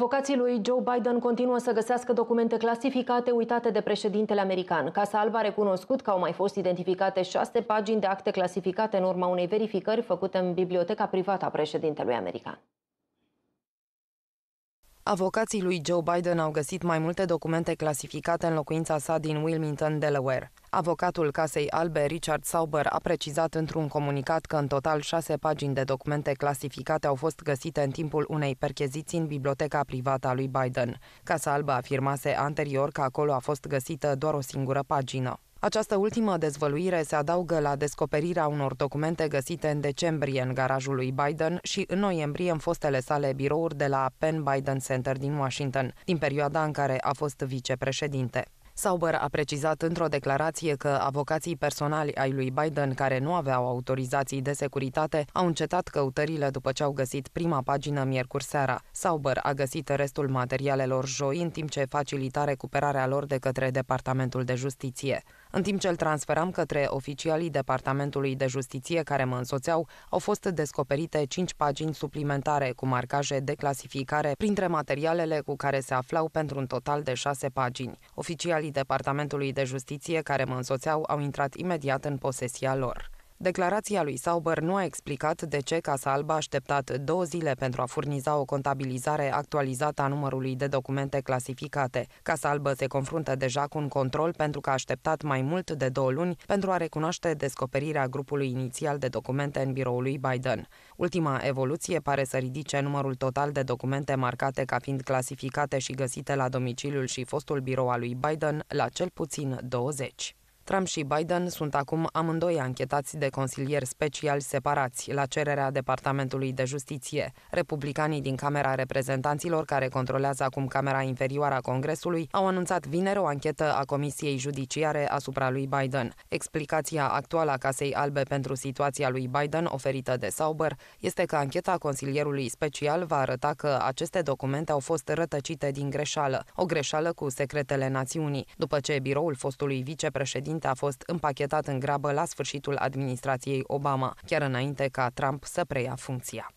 Avocații lui Joe Biden continuă să găsească documente clasificate uitate de președintele american. Casa Albă a recunoscut că au mai fost identificate șase pagini de acte clasificate în urma unei verificări făcute în biblioteca privată a președintelui american. Avocații lui Joe Biden au găsit mai multe documente clasificate în locuința sa din Wilmington, Delaware. Avocatul Casei Albe, Richard Sauber, a precizat într-un comunicat că în total șase pagini de documente clasificate au fost găsite în timpul unei percheziții în biblioteca privată a lui Biden. Casa Albă afirmase anterior că acolo a fost găsită doar o singură pagină. Această ultimă dezvăluire se adaugă la descoperirea unor documente găsite în decembrie în garajul lui Biden și în noiembrie în fostele sale birouri de la Penn Biden Center din Washington, din perioada în care a fost vicepreședinte. Sauber a precizat într-o declarație că avocații personali ai lui Biden care nu aveau autorizații de securitate au încetat căutările după ce au găsit prima pagină miercuri seara. Sauber a găsit restul materialelor joi în timp ce facilita recuperarea lor de către Departamentul de Justiție. În timp ce îl transferam către oficialii Departamentului de Justiție care mă însoțeau, au fost descoperite cinci pagini suplimentare cu marcaje de clasificare printre materialele cu care se aflau pentru un total de șase pagini. Oficialii Departamentului de Justiție care mă însoțeau au intrat imediat în posesia lor. Declarația lui Sauber nu a explicat de ce Casa Albă a așteptat două zile pentru a furniza o contabilizare actualizată a numărului de documente clasificate. Casa Albă se confruntă deja cu un control pentru că a așteptat mai mult de două luni pentru a recunoaște descoperirea grupului inițial de documente în biroul lui Biden. Ultima evoluție pare să ridice numărul total de documente marcate ca fiind clasificate și găsite la domiciliul și fostul birou al lui Biden la cel puțin 20. Trump și Biden sunt acum amândoi anchetați de consilieri speciali separați la cererea Departamentului de Justiție. Republicanii din Camera Reprezentanților, care controlează acum Camera Inferioară a Congresului, au anunțat vineri o anchetă a Comisiei Judiciare asupra lui Biden. Explicația actuală a Casei Albe pentru situația lui Biden, oferită de Sauber, este că ancheta consilierului special va arăta că aceste documente au fost rătăcite din greșeală, o greșeală cu secretele națiunii, după ce biroul fostului vicepreședinte președinte a fost împachetat în grabă la sfârșitul administrației Obama, chiar înainte ca Trump să preia funcția.